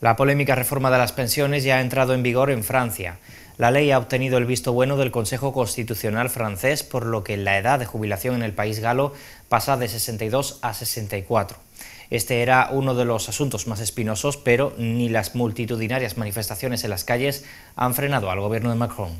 La polémica reforma de las pensiones ya ha entrado en vigor en Francia. La ley ha obtenido el visto bueno del Consejo Constitucional francés, por lo que la edad de jubilación en el país galo pasa de 62 a 64. Este era uno de los asuntos más espinosos, pero ni las multitudinarias manifestaciones en las calles han frenado al gobierno de Macron.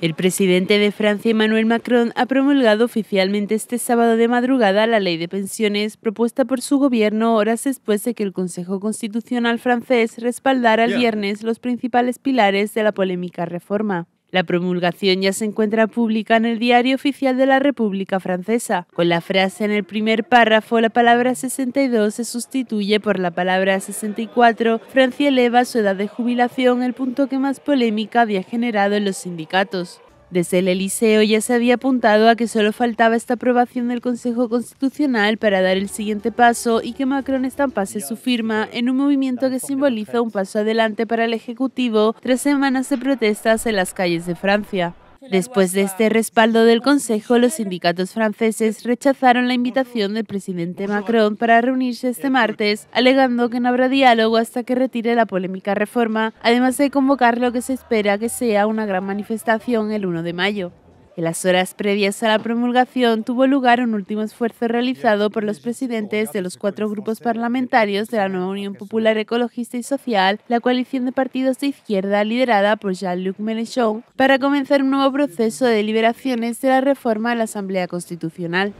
El presidente de Francia, Emmanuel Macron, ha promulgado oficialmente este sábado de madrugada la ley de pensiones propuesta por su gobierno horas después de que el Consejo Constitucional francés respaldara el viernes los principales pilares de la polémica reforma. La promulgación ya se encuentra pública en el Diario Oficial de la República Francesa. Con la frase en el primer párrafo, la palabra 62 se sustituye por la palabra 64. Francia eleva su edad de jubilación, el punto que más polémica había generado en los sindicatos. Desde el Eliseo ya se había apuntado a que solo faltaba esta aprobación del Consejo Constitucional para dar el siguiente paso y que Macron estampase su firma en un movimiento que simboliza un paso adelante para el Ejecutivo tras semanas de protestas en las calles de Francia. Después de este respaldo del Consejo, los sindicatos franceses rechazaron la invitación del presidente Macron para reunirse este martes, alegando que no habrá diálogo hasta que retire la polémica reforma, además de convocar lo que se espera que sea una gran manifestación el 1 de mayo. En las horas previas a la promulgación tuvo lugar un último esfuerzo realizado por los presidentes de los cuatro grupos parlamentarios de la nueva Unión Popular Ecologista y Social, la coalición de partidos de izquierda liderada por Jean-Luc Mélenchon, para comenzar un nuevo proceso de deliberaciones de la reforma de la Asamblea Constitucional.